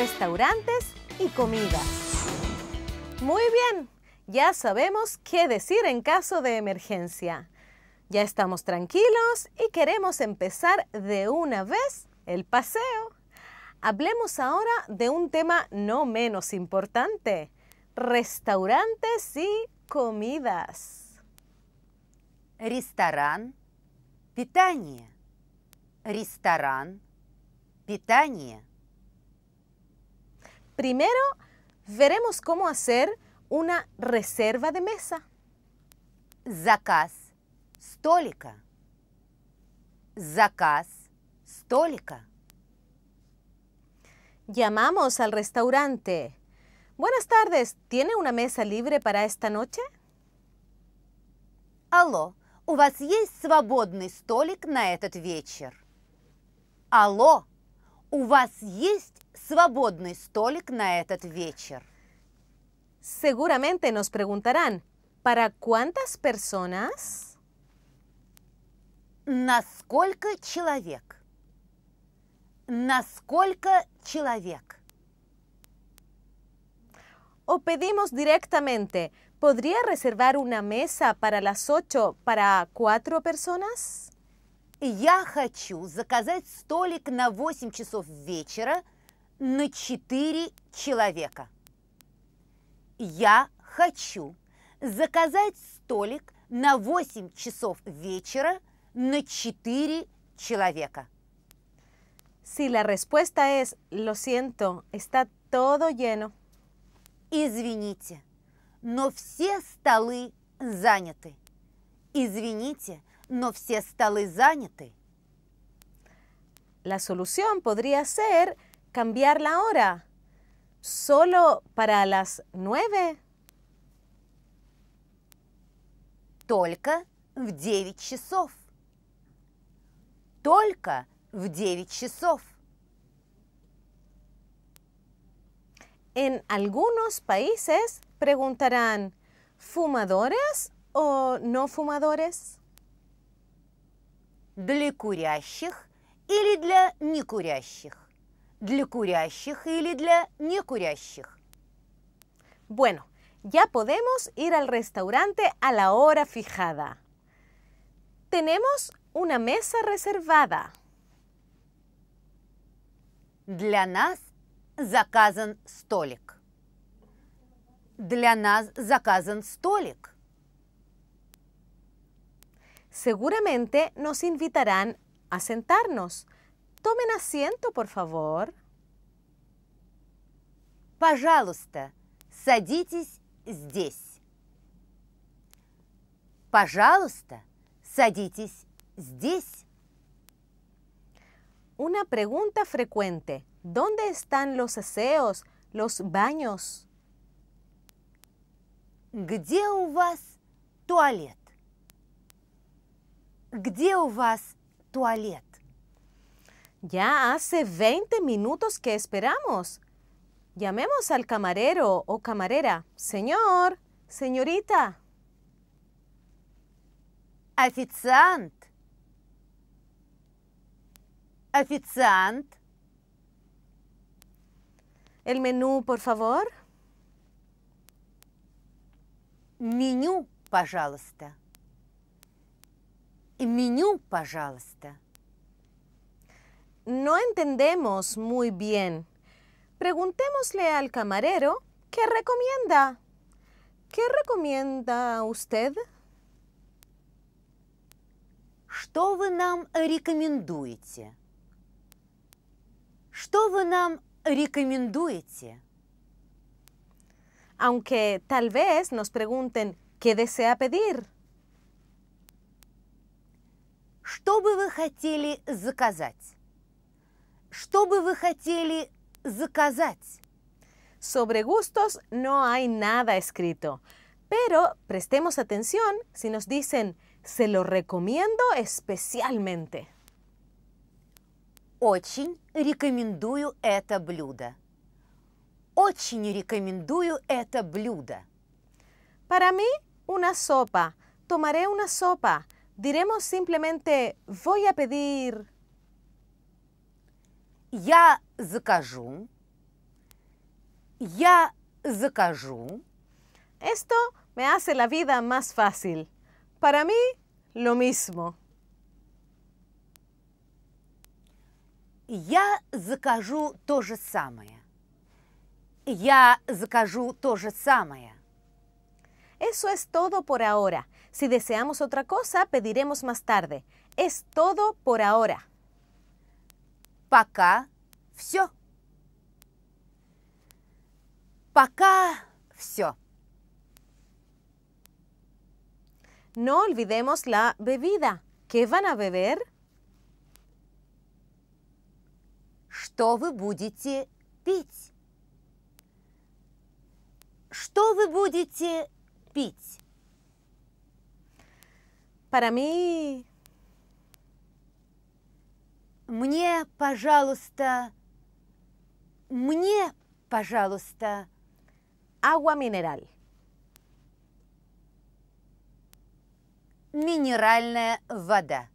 restaurantes y comidas. Muy bien, ya sabemos qué decir en caso de emergencia. Ya estamos tranquilos y queremos empezar de una vez el paseo. Hablemos ahora de un tema no menos importante, restaurantes y comidas. Restaurante, питание. Ресторан, питание. Primero, veremos cómo hacer una reserva de mesa. Zakaz stolika. Zakaz stolika. Llamamos al restaurante. Buenas tardes, ¿tiene una mesa libre para esta noche? Aló! ¿u вас есть свободный столик на этот вечер? У вас есть свободный столик на этот вечер? Seguramente nos preguntarán, ¿para cuántas personas? На сколько человек? На человек? O pedimos directamente, ¿podría reservar una mesa para las ocho para cuatro personas? я хочу заказать столик на 8 часов вечера на 4 человека. Я хочу заказать столик на 8 часов вечера на 4 человека. Si la respuesta es, lo siento, está todo lleno. Извините, но все столы заняты. Извините, No все заняты. La solución podría ser cambiar la hora. Solo para las nueve. Tolka в девять часов. в En algunos países preguntarán, ¿fumadores o no fumadores? для курящих или для некурящих? Для курящих или для некурящих? Bueno, ya podemos ir al restaurante a la hora fijada. Tenemos una mesa reservada. Для нас заказан столик. Для нас заказан столик. Seguramente nos invitarán a sentarnos. Tomen asiento, por favor. Пожалуйста, садитесь здесь. Пожалуйста, садитесь здесь. Una pregunta frecuente. ¿Dónde están los aseos, los baños? Где у вас туалет? ¿Dónde vas вас Ya hace 20 minutos que esperamos. Llamemos al camarero o camarera. Señor, señorita. Официант. Официант. El menú, por favor. por пожалуйста. No entendemos muy bien. Preguntémosle al camarero qué recomienda. ¿Qué recomienda usted? Aunque tal vez nos pregunten, ¿qué desea pedir? Что бы вы хотели заказать? Что вы Sobre gustos no hay nada escrito, pero prestemos atención si nos dicen se lo recomiendo especialmente. Очень рекомендую это блюдо. Очень рекомендую это блюдо. Para mí, una sopa. Tomaré una sopa diremos simplemente voy a pedir. ya закажу. ya закажу. Esto me hace la vida más fácil. Para mí, lo mismo. ya закажу lo же самое. Я закажу то же самое. Eso es todo por ahora. Si deseamos otra cosa, pediremos más tarde. Es todo por ahora. Пока все. Пока все. No olvidemos la bebida. ¿Qué van a beber? Что вы будете пить? Что вы Para mí... Мне, пожалуйста... Мне, пожалуйста... Agua mineral. Минеральная вода.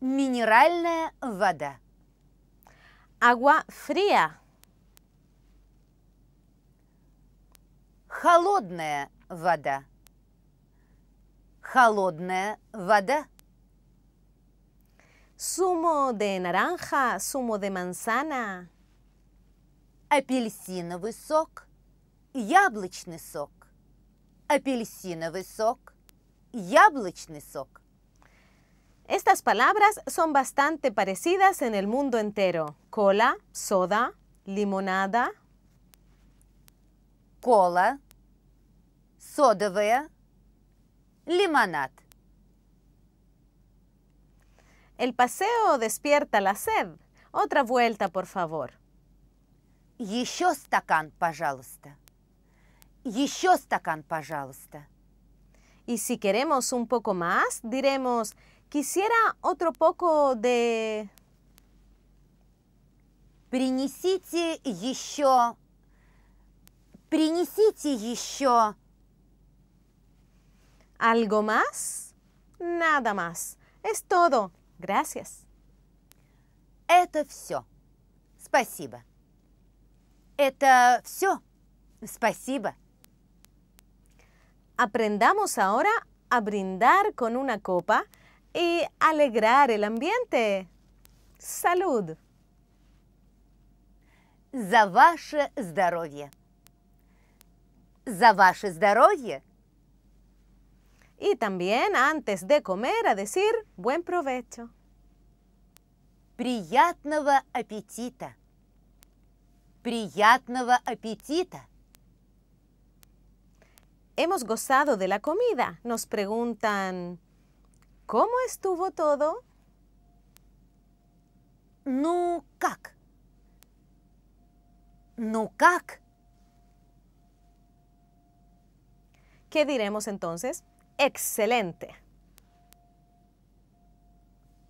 Минеральная вода. Agua fría. Холодная вода. холодная вода. Zumo de naranja, zumo de manzana. Апельсиновый сок, яблочный сок. Апельсиновый сок, яблочный сок. Estas palabras son bastante parecidas en el mundo entero. Cola, soda, limonada. Cola, содовая, limonad. El paseo despierta la sed. Otra vuelta, por favor. Еще стакан, пожалуйста. Еще стакан, пожалуйста. Y si queremos un poco más, diremos, quisiera otro poco de... Принесите еще... Принесите еще... ¿Algo más? Nada más. Es todo. Gracias. Это все. Спасибо. Это все. Спасибо. Aprendamos ahora a brindar con una copa y alegrar el ambiente. Salud. За ваше здоровье. За ваше здоровье y también antes de comer a decir buen provecho. Приятного аппетита! Приятного аппетита! Hemos gozado de la comida. Nos preguntan, ¿cómo estuvo todo? ¿No? как? ¿Qué diremos entonces? Excelente.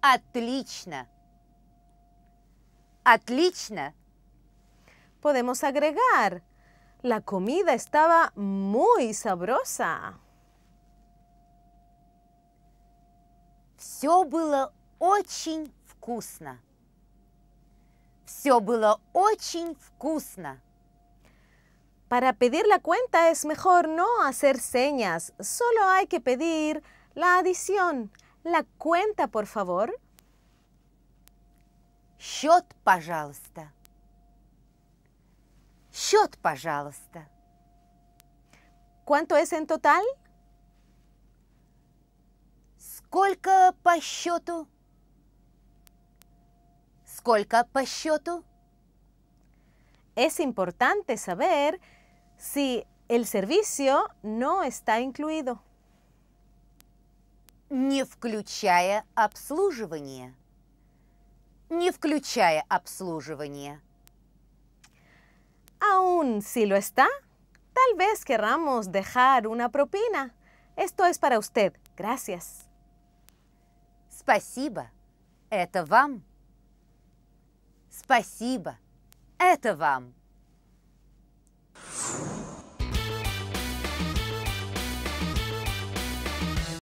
Отлично. Отлично. Podemos agregar, la comida estaba muy sabrosa. Все было очень вкусно. Все было очень вкусно. Para pedir la cuenta es mejor no hacer señas, solo hay que pedir la adición. La cuenta, por favor. Счет, пожалуйста. Счет, пожалуйста. ¿Cuánto es en total? Сколько по счету? Сколько по счету? es importante saber si el servicio no está incluido. Не включая обслуживание. Не включая обслуживание. Aún si lo está, tal vez querramos dejar una propina. Esto es para usted. Gracias. Спасибо. Это вам. Спасибо. Это вам.